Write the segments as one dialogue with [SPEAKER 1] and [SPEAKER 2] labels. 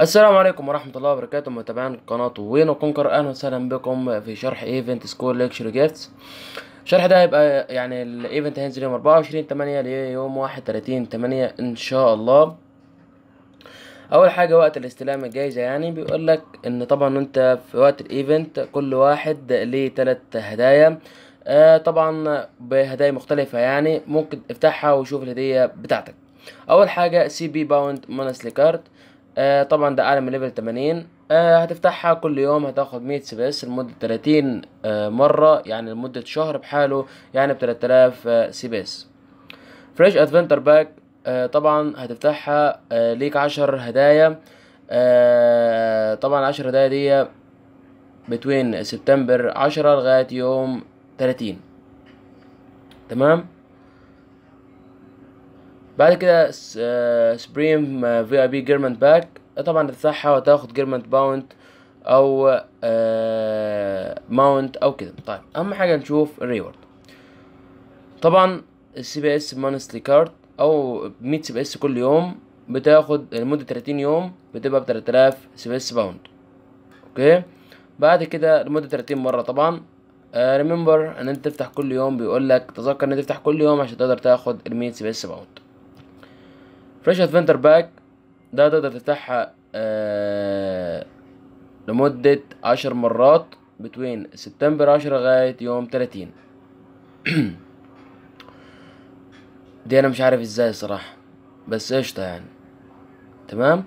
[SPEAKER 1] السلام عليكم ورحمة الله وبركاته متابعين قناة وين وكونكر اهلا وسهلا بكم في شرح ايفنت سكول ليكشر جيفتس الشرح ده هيبقى يعني الايفنت هينزل يوم اربعة وعشرين تمانية ليوم واحد 8 تمانية ان شاء الله اول حاجة وقت الاستلام الجايزة يعني بيقولك ان طبعا انت في وقت الايفنت كل واحد ليه تلات هدايا آه طبعا بهدايا مختلفة يعني ممكن افتحها وشوف الهدية بتاعتك اول حاجة سي بي باوند مونسلي كارد آه طبعا ده اعلى من ليفل 80 آه هتفتحها كل يوم هتاخد 100 سي بي اس لمده 30 آه مره يعني لمده شهر بحاله يعني ب 3000 آه سي بي اس فريش ادفنتر باك آه طبعا هتفتحها آه ليك 10 هدايا آه طبعا 10 هدايا دي بتوين سبتمبر 10 لغايه يوم 30 تمام بعد كده سبريم في اي بي جيرمنت باك طبعا تفتحها وتاخد جيرمنت باوند او ماونت آه، او كده طيب اهم حاجه نشوف الريورد طبعا السي بي اس مانستلي كارد او 100 سي بي اس كل يوم بتاخد لمده 30 يوم بتبقى ب 3000 سي بي اس باوند اوكي بعد كده لمده 30 مره طبعا ريمبر آه، ان انت تفتح كل يوم بيقول لك تذكر ان انت تفتح كل يوم عشان تقدر تاخد ال 100 سي بي اس باوند فريش ادفنتر باك ده تقدر تفتحها آه، لمدة عشر مرات بتوين سبتمبر عشرة لغاية يوم تلاتين دي انا مش عارف ازاي الصراحة بس قشطة يعني تمام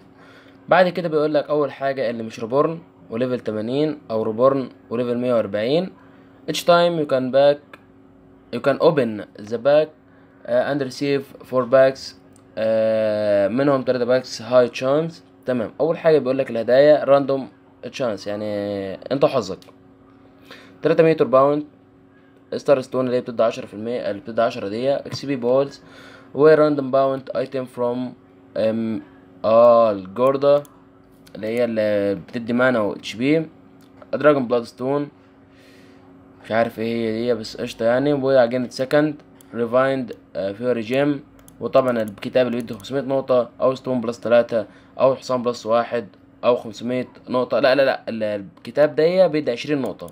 [SPEAKER 1] بعد كده بيقول لك اول حاجة اللي مش ريبورن وليفل تمانين او ريبورن وليفل مية واربعين اتش تايم يو كان باك يو كان اوبن ذا باك اند ريسيف فور باكس آه، منهم 3 باكس هاي تشانس تمام اول حاجه بيقول لك الهدايا راندوم تشانس يعني انت حظك 3 ميتر باوند ستار ستون اللي بتدي 10% اللي بتدي 10 دقيقه اكس بي بولز وراندوم باوند ايتم فروم ام اه الجوردة اللي هي اللي بتدي مانا و اتش بي دراجون بلاد ستون مش عارف ايه هي دي بس قشطه يعني وعجينه سكند ريفايند فيوري جيم وطبعا الكتاب اللي بيدي 500 نقطة أو ستون بلس تلاتة أو حصان بلس واحد أو 500 نقطة لا لا لا الكتاب ده بيدي 20 نقطة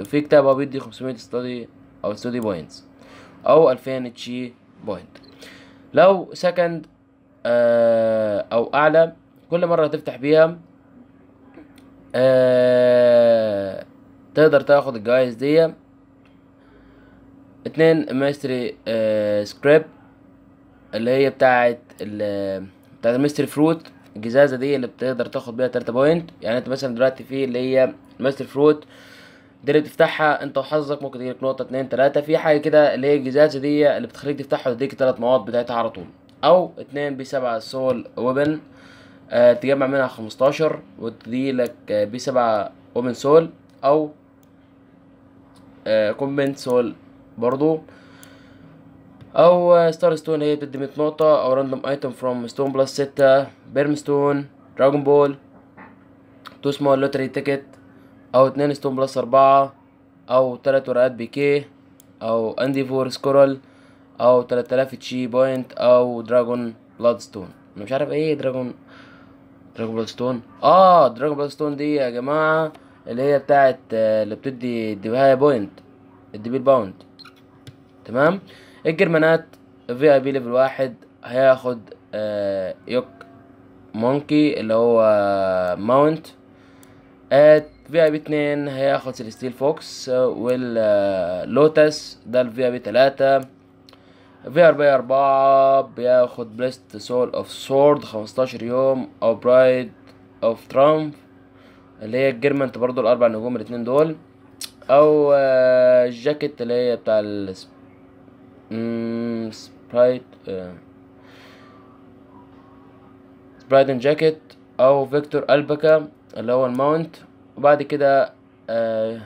[SPEAKER 1] وفي كتاب هو بيدي 500 ستادي أو ستادي بوينتس أو 2000 تشي بوينت لو سكند آه، أو أعلى كل مرة هتفتح بيها آه، تقدر تاخد الجوائز دي اتنين ماستري سكريبت اللي هي بتاعت بتاعت المستر فروت الجزازة دي اللي بتقدر تاخد بيها تلاتة بوينت يعني انت مثلا دلوقتي في اللي هي المستر فروت دي اللي بتفتحها انت وحظك ممكن تجيلك نقطة اتنين تلاتة في حاجة كده اللي هي الجزازة دي اللي بتخليك تفتحها وتديك تلات مواد بتاعتها على طول او اتنين بسبعة سول ويبن آه تجمع منها خمستاشر وتديلك آه بسبعة ويبن سول او آه كومبنت سول برضو او ستار ستون هي بتدي 100 نقطة او راندوم ايتم فروم ستون بلس ستة بيرم ستون دراجون بول تو سمول لوتري تيكت او اتنين ستون بلس اربعة او تلات ورقات بيكيه او اندي فور سكورل او تلات الاف تشي بوينت او دراجون بلاد ستون انا مش عارف ايه دراجون دراجون بلاد ستون اه دراجون بلاد ستون دي يا جماعة اللي هي بتاعت آه، اللي بتدي الدبهاية بوينت الدبيل باوند تمام الجرمانات في اي بي ليفل واحد هياخد آه يوك مونكي اللي هو ماونت في اي بي اتنين هياخد سيليستيل فوكس واللوتس آه، ده الفي اي بي تلاتة في اي بي اربعة بياخد بليست سول اوف سورد خمستاشر يوم او برايد اوف ترامب اللي هي الجيرمنت برضو الاربع نجوم الاتنين دول او آه، جاكيت اللي هي بتاع السبيل سبرايت سبرايت اند جاكيت او فيكتور البكا اللي هو الماونت وبعد كده آه،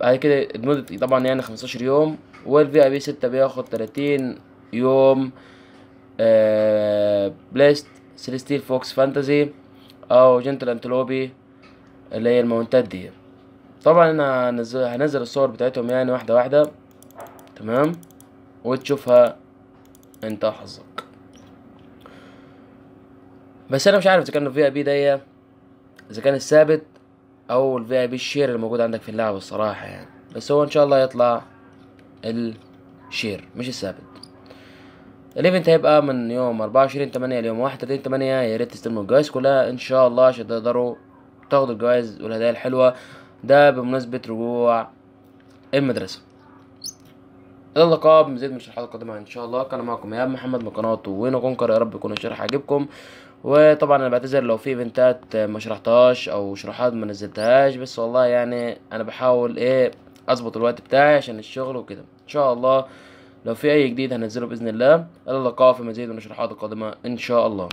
[SPEAKER 1] بعد كده المدة طبعا يعني خمستاشر يوم والفي اي بي ستة بياخد تلاتين يوم بليست سيليستيل فوكس فانتازي او جنتل انتلوبي اللي هي الماونتات دي طبعا انا هنزل الصور بتاعتهم يعني واحدة واحدة تمام وتشوفها انت حظك بس انا مش عارف اذا كان الفي اي بي دي اذا كان الثابت او الفي اي بي الشير اللي موجود عندك في اللعبه الصراحه يعني بس هو ان شاء الله يطلع الشير مش الثابت الايفنت هيبقى من يوم 24 8 ليوم 31 8 يا ريت تستلموا الجوائز كلها ان شاء الله عشان تقدروا تاخدوا الجوائز والهدايا الحلوه ده بمناسبه رجوع المدرسه الى اللقاء بمزيد من الشرحات القادمه ان شاء الله كان معكم يا محمد من قناه وين كونكر يا رب يكون الشرح عاجبكم وطبعا انا بعتذر لو في ايفنتات ما شرحتهاش او شروحات ما نزلتهاش بس والله يعني انا بحاول ايه اظبط الوقت بتاعي عشان الشغل وكده ان شاء الله لو في اي جديد هنزله باذن الله الى اللقاء في مزيد من الشروحات القادمه ان شاء الله